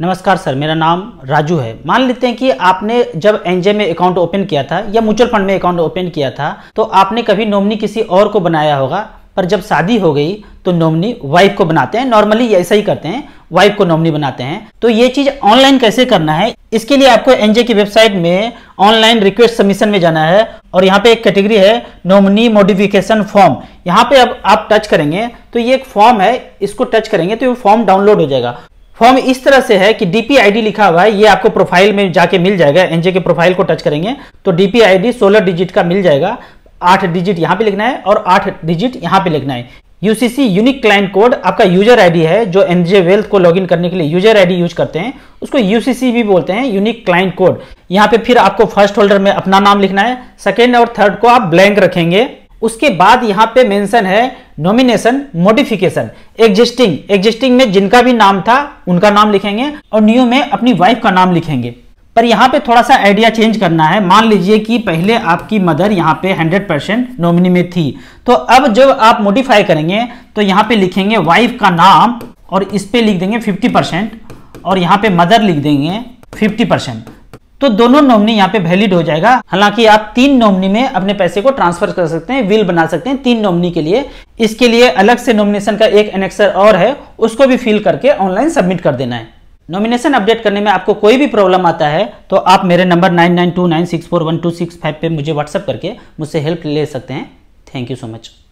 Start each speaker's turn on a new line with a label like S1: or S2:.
S1: नमस्कार सर मेरा नाम राजू है मान लेते हैं कि आपने जब एनजे में अकाउंट ओपन किया था या म्यूचुअल फंड में अकाउंट ओपन किया था तो आपने कभी नॉमिनी किसी और को बनाया होगा पर जब शादी हो गई तो नॉमिनी वाइफ को बनाते हैं नॉर्मली ऐसा ही करते हैं वाइफ को नॉमिनी बनाते हैं तो ये चीज ऑनलाइन कैसे करना है इसके लिए आपको एनजे की वेबसाइट में ऑनलाइन रिक्वेस्ट सबमिशन में जाना है और यहाँ पे एक कैटेगरी है नॉमिनी मोडिफिकेशन फॉर्म यहाँ पे अब आप टच करेंगे तो ये एक फॉर्म है इसको टच करेंगे तो ये फॉर्म डाउनलोड हो जाएगा फॉर्म इस तरह से है कि डीपीआईडी लिखा हुआ है ये आपको प्रोफाइल में जाके मिल जाएगा एनजे के प्रोफाइल को टच करेंगे तो डीपीआईडी 16 डिजिट का मिल जाएगा आठ डिजिट यहां पे लिखना है और आठ डिजिट यहां पे लिखना है यूसीसी यूनिक क्लाइंट कोड आपका यूजर आईडी है जो एनजे वेल्थ को लॉगिन करने के लिए यूजर आईडी यूज करते हैं उसको यूसीसी भी बोलते हैं यूनिक क्लाइंट कोड यहाँ पे फिर आपको फर्स्ट होल्डर में अपना नाम लिखना है सेकेंड और थर्ड को आप ब्लैंक रखेंगे उसके बाद यहां पे मेंशन है नॉमिनेशन मॉडिफिकेशन एग्जिस्टिंग एग्जिस्टिंग में जिनका भी नाम था उनका नाम लिखेंगे और न्यू में अपनी वाइफ का नाम लिखेंगे पर यहां पे थोड़ा सा आइडिया चेंज करना है मान लीजिए कि पहले आपकी मदर यहां पे 100 परसेंट नॉमिनी में थी तो अब जब आप मॉडिफाई करेंगे तो यहां पे लिखेंगे वाइफ का नाम और इस पे लिख देंगे 50 परसेंट और यहां पे मदर लिख देंगे 50 परसेंट तो दोनों नॉमिनी यहाँ पे वैलिड हो जाएगा हालांकि आप तीन नॉमिनी में अपने पैसे को ट्रांसफर कर सकते हैं विल बना सकते हैं तीन नॉमिनी के लिए इसके लिए अलग से नॉमिनेशन का एक एनेक्सर और है उसको भी फिल करके ऑनलाइन सबमिट कर देना है नॉमिनेशन अपडेट करने में आपको कोई भी प्रॉब्लम आता है तो आप मेरे number nine nine two nine six four one two six five मुझे व्हाट्सअप करके मुझसे हेल्प ले सकते हैं थैंक यू सो मच